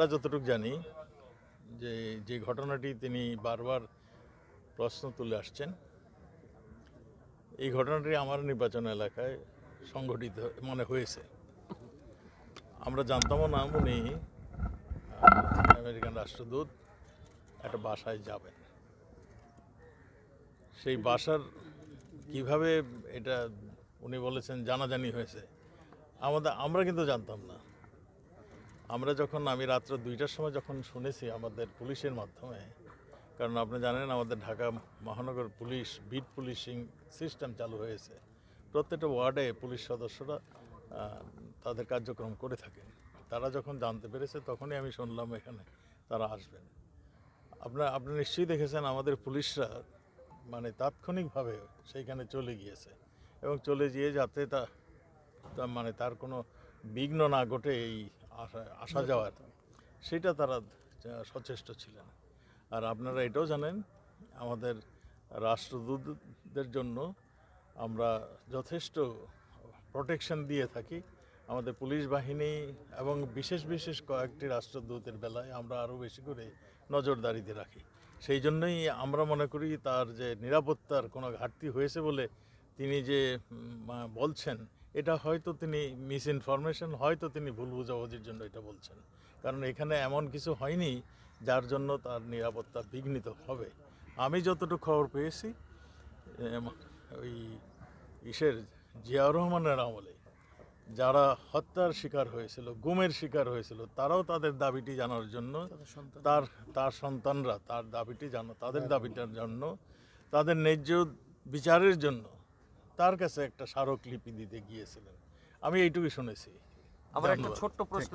আমরা যতটুকু জানি যে যে ঘটনাটি তিনি বারবার প্রশ্ন তুলে আসছেন এই ঘটনাটি আমার নির্বাচন এলাকায় সংঘটিত মনে হয়েছে আমরা জানতামও না উনি আমেরিকান রাষ্ট্রদূত একটা বাসায় যাবেন সেই বাসার কিভাবে এটা উনি বলেছেন জানাজানি হয়েছে আমাদের আমরা কিন্তু জানতাম না আমরা যখন আমি রাত্র দুইটার সময় যখন শুনেছি আমাদের পুলিশের মাধ্যমে কারণ আপনি জানেন আমাদের ঢাকা মহানগর পুলিশ বিট পুলিশিং সিস্টেম চালু হয়েছে প্রত্যেকটা ওয়ার্ডে পুলিশ সদস্যরা তাদের কার্যক্রম করে থাকে তারা যখন জানতে পেরেছে তখনই আমি শুনলাম এখানে তারা আসবেন আপনার আপনি নিশ্চয়ই দেখেছেন আমাদের পুলিশরা মানে তাৎক্ষণিকভাবে সেইখানে চলে গিয়েছে এবং চলে গিয়ে যাতে তা মানে তার কোনো বিঘ্ন না ঘটে এই আসা যাওয়ার সেটা তারা সচেষ্ট ছিলেন আর আপনারা এটাও জানেন আমাদের রাষ্ট্রদূতদের জন্য আমরা যথেষ্ট প্রোটেকশন দিয়ে থাকি আমাদের পুলিশ বাহিনী এবং বিশেষ বিশেষ কয়েকটি রাষ্ট্রদূতের বেলায় আমরা আরও বেশি করে নজরদারিতে রাখি সেই জন্যই আমরা মনে করি তার যে নিরাপত্তার কোনো ঘাটতি হয়েছে বলে তিনি যে বলছেন এটা হয়তো তিনি মিস ইনফরমেশন হয়তো তিনি ভুল বুঝাবুঝির জন্য এটা বলছেন কারণ এখানে এমন কিছু হয়নি যার জন্য তার নিরাপত্তা বিঘ্নিত হবে আমি যতটুকু খবর পেয়েছি ওই ইসের জিয়াউর রহমানের আমলে যারা হত্যার শিকার হয়েছিল গুমের শিকার হয়েছিল তারাও তাদের দাবিটি জানার জন্য তার তার সন্তানরা তার দাবিটি জানো তাদের হ্যাঁ। দাবিটার জন্য তাদের ন্যায্য বিচারের জন্য তার কাছে একটা স্মারকলিপি দিতে গিয়েছিলেন আমি এইটুকু শুনেছি আমার একটা ছোট্ট প্রশ্ন